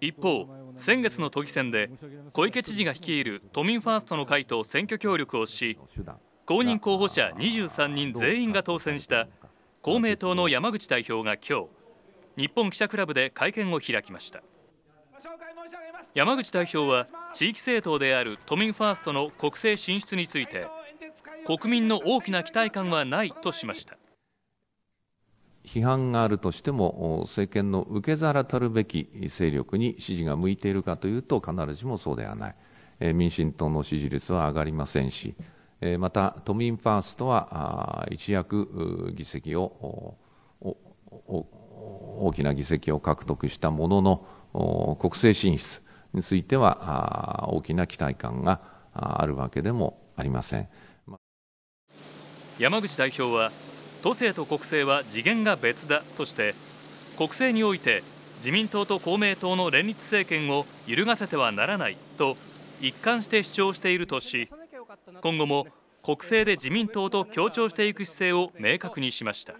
一方、先月の都議選で小池知事が率いる都民ファーストの会と選挙協力をし公認候補者23人全員が当選した公明党の山口代表が今日日本記者クラブで会見を開きました山口代表は地域政党である都民ファーストの国政進出について国民の大きな期待感はないとしました批判があるとしても政権の受け皿たるべき勢力に支持が向いているかというと必ずしもそうではない、え民進党の支持率は上がりませんし、えまた都民ファーストは一躍議席を大きな議席を獲得したものの国政進出については大きな期待感があるわけでもありません山口代表は都政と国政は次元が別だとして国政において自民党と公明党の連立政権を揺るがせてはならないと一貫して主張しているとし今後も国政で自民党と協調していく姿勢を明確にしました。